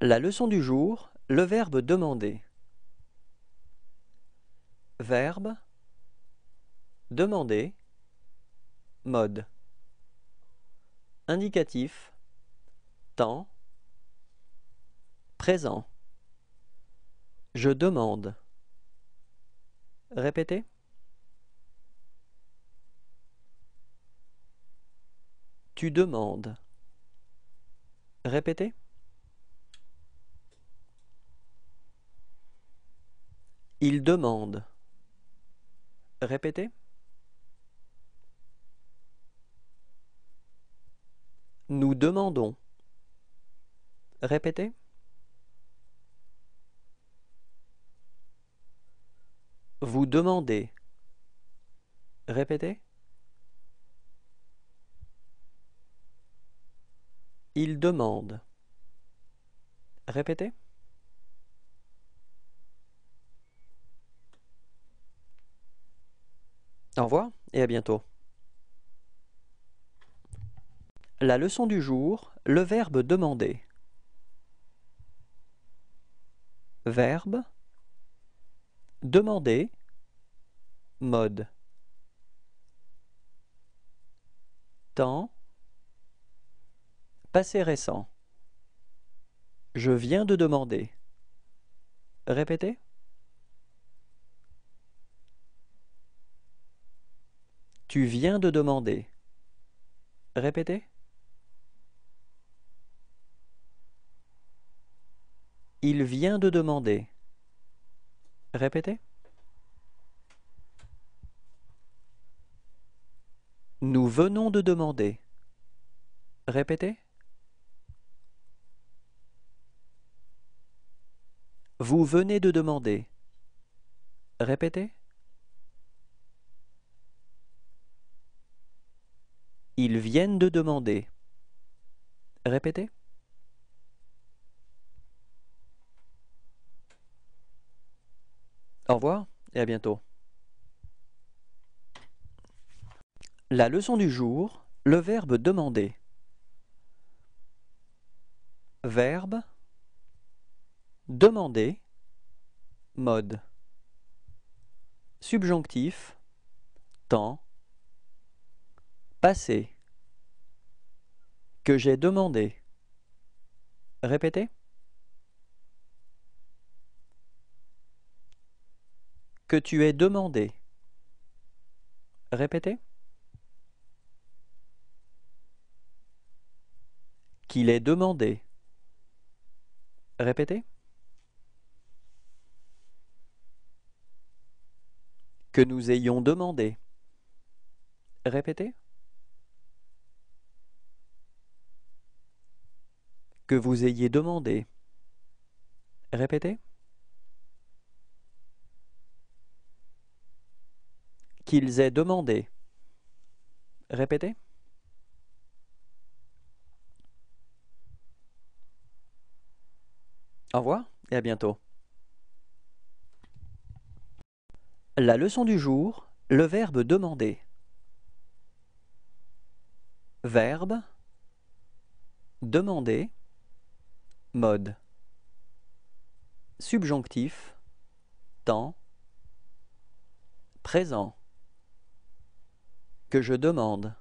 La leçon du jour, le verbe demander. Verbe demander mode indicatif temps présent je demande répétez tu demandes répétez Il demande. Répétez. Nous demandons. Répétez. Vous demandez. Répétez. Il demande. Répétez. Au revoir et à bientôt. La leçon du jour, le verbe demander. Verbe demander mode temps passé récent. Je viens de demander. Répétez. Tu viens de demander. Répétez. Il vient de demander. Répétez. Nous venons de demander. Répétez. Vous venez de demander. Répétez. Ils viennent de demander. Répétez. Au revoir et à bientôt. La leçon du jour, le verbe demander. Verbe demander mode subjonctif temps Passé. Que j'ai demandé. Répétez. Que tu aies demandé. Répétez. Qu'il ait demandé. Répétez. Que nous ayons demandé. Répétez. que vous ayez demandé. Répétez. Qu'ils aient demandé. Répétez. Au revoir et à bientôt. La leçon du jour, le verbe demander. Verbe demander mode subjonctif temps présent que je demande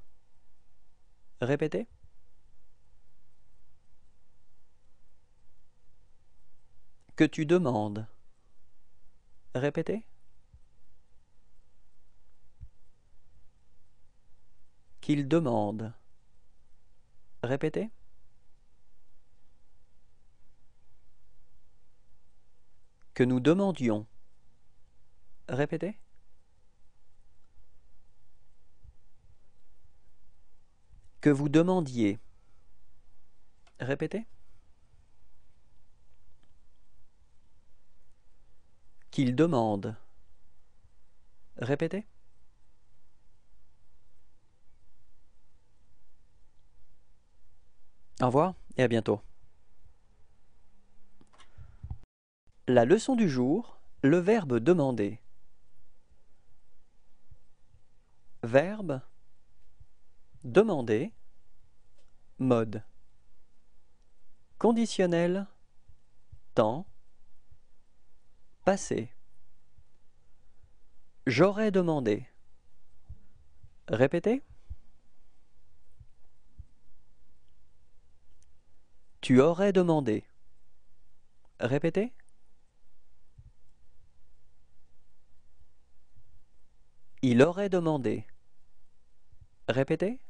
répétez que tu demandes répétez qu'il demande répétez que nous demandions. Répétez. Que vous demandiez. Répétez. Qu'il demande. Répétez. Au revoir et à bientôt. La leçon du jour, le verbe demander. Verbe demander mode conditionnel temps passé J'aurais demandé. Répétez. Tu aurais demandé. Répétez. Il aurait demandé. Répétez.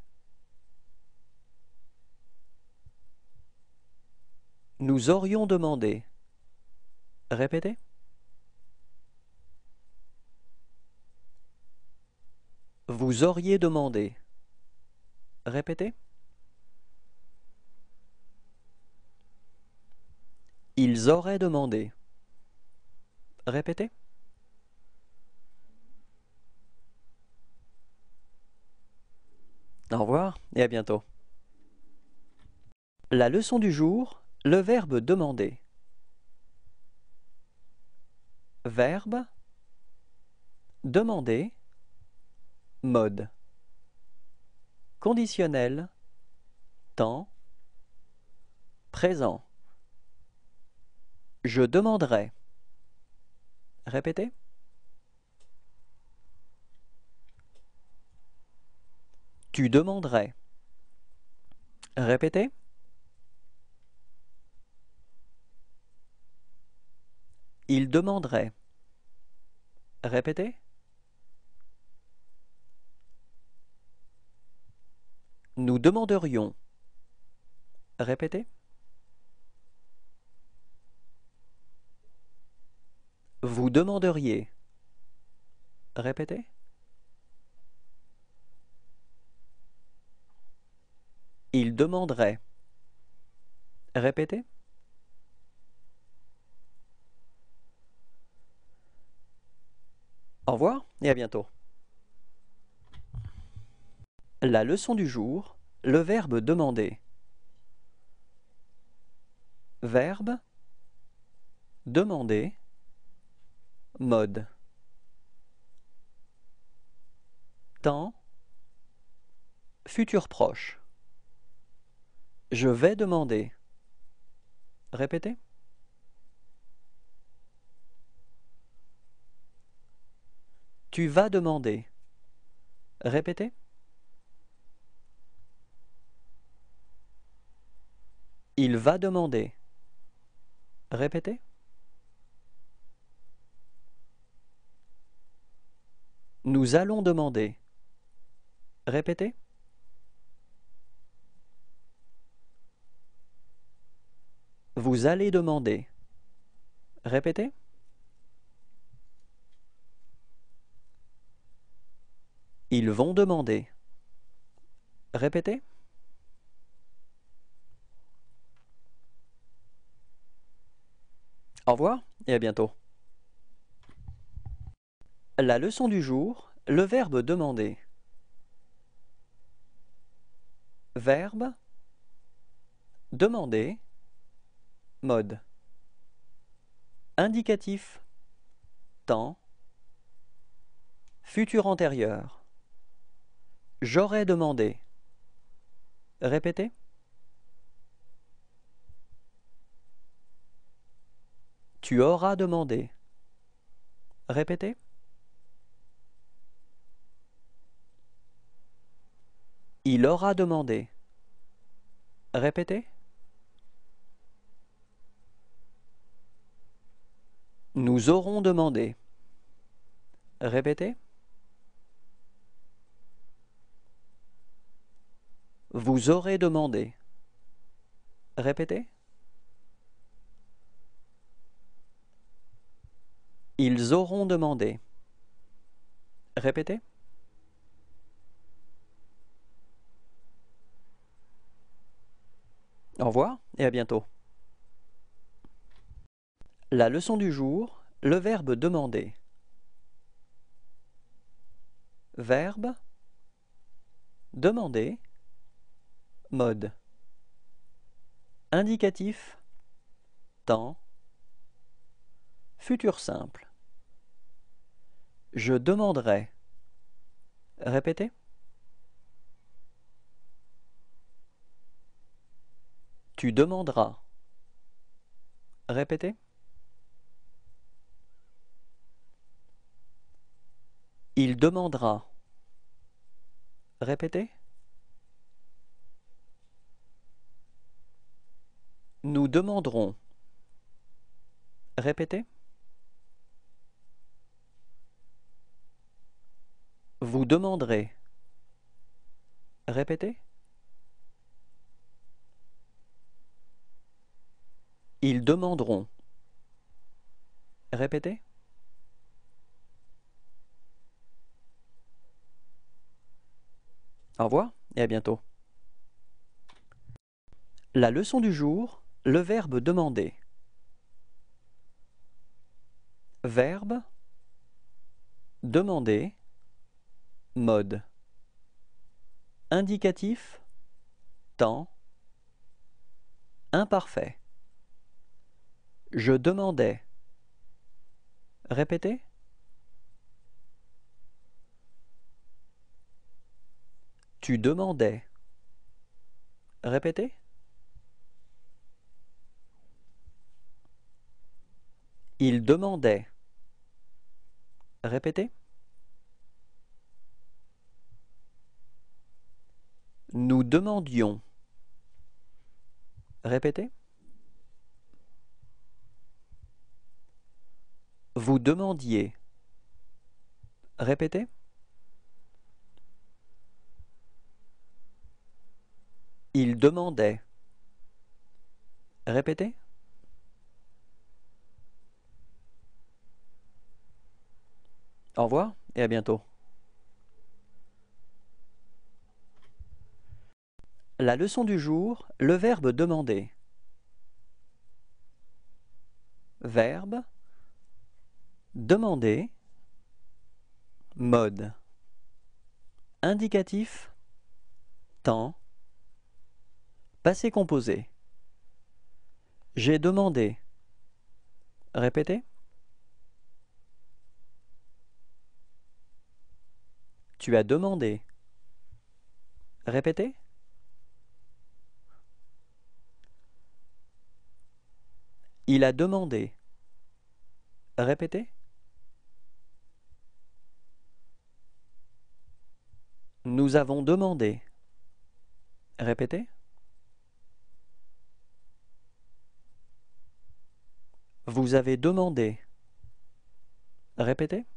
Nous aurions demandé. Répétez. Vous auriez demandé. Répétez. Ils auraient demandé. Répétez. Au revoir et à bientôt. La leçon du jour, le verbe demander. Verbe demander mode conditionnel temps présent. Je demanderai. Répétez. Tu demanderais. Répétez. Il demanderait. Répétez. Nous demanderions. Répétez. Vous demanderiez. Répétez. Il demanderait. Répétez. Au revoir et à bientôt. La leçon du jour, le verbe demander. Verbe demander mode temps futur proche je vais demander. Répétez. Tu vas demander. Répétez. Il va demander. Répétez. Nous allons demander. Répétez. Vous allez demander. Répétez. Ils vont demander. Répétez. Au revoir et à bientôt. La leçon du jour, le verbe demander. Verbe demander Mode Indicatif Temps Futur antérieur J'aurais demandé Répétez Tu auras demandé Répétez Il aura demandé Répétez Nous aurons demandé. Répétez. Vous aurez demandé. Répétez. Ils auront demandé. Répétez. Au revoir et à bientôt. La leçon du jour, le verbe demander. Verbe demander mode indicatif temps futur simple Je demanderai Répétez Tu demanderas Répéter. Il demandera. Répétez. Nous demanderons. Répétez. Vous demanderez. Répétez. Ils demanderont. Répétez. Au revoir et à bientôt. La leçon du jour, le verbe demander. Verbe demander mode indicatif temps imparfait. Je demandais. Répétez. Tu demandais. Répétez. Il demandait. Répétez. Nous demandions. Répétez. Vous demandiez. Répétez. Il demandait. Répétez. Au revoir et à bientôt. La leçon du jour, le verbe demander. Verbe demander mode indicatif temps Passé composé. J'ai demandé. Répétez. Tu as demandé. Répétez. Il a demandé. Répétez. Nous avons demandé. Répétez. Vous avez demandé. Répétez.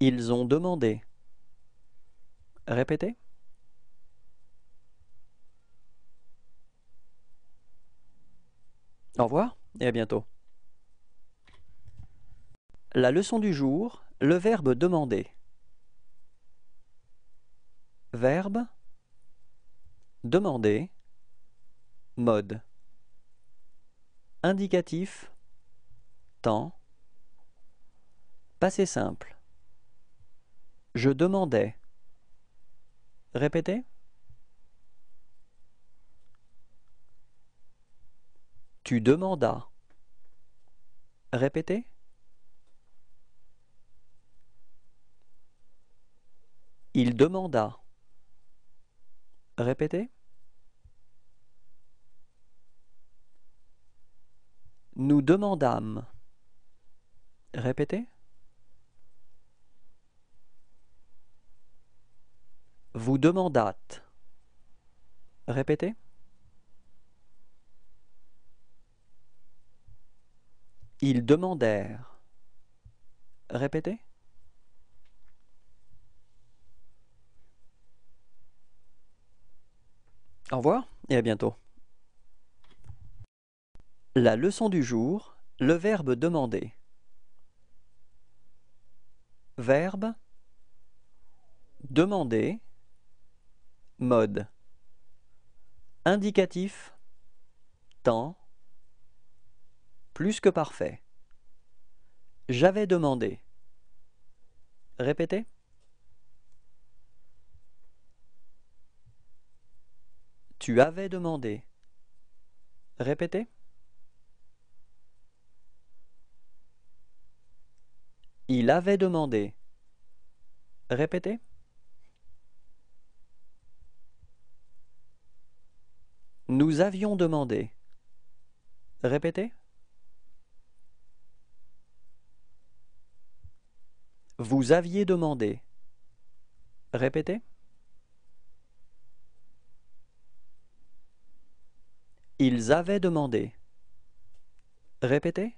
Ils ont demandé. Répétez. Au revoir et à bientôt. La leçon du jour, le verbe demander. Verbe demander Mode. Indicatif. Temps. Passé simple. Je demandais. Répétez. Tu demandas. Répétez. Il demanda. Répétez. Nous demandâmes… Répétez. Vous demandâtes… Répétez. Ils demandèrent… Répétez. Au revoir et à bientôt. La leçon du jour, le verbe demander. Verbe demander mode indicatif temps plus que parfait. J'avais demandé. Répétez. Tu avais demandé. Répétez. Il avait demandé. Répétez. Nous avions demandé. Répétez. Vous aviez demandé. Répétez. Ils avaient demandé. Répétez.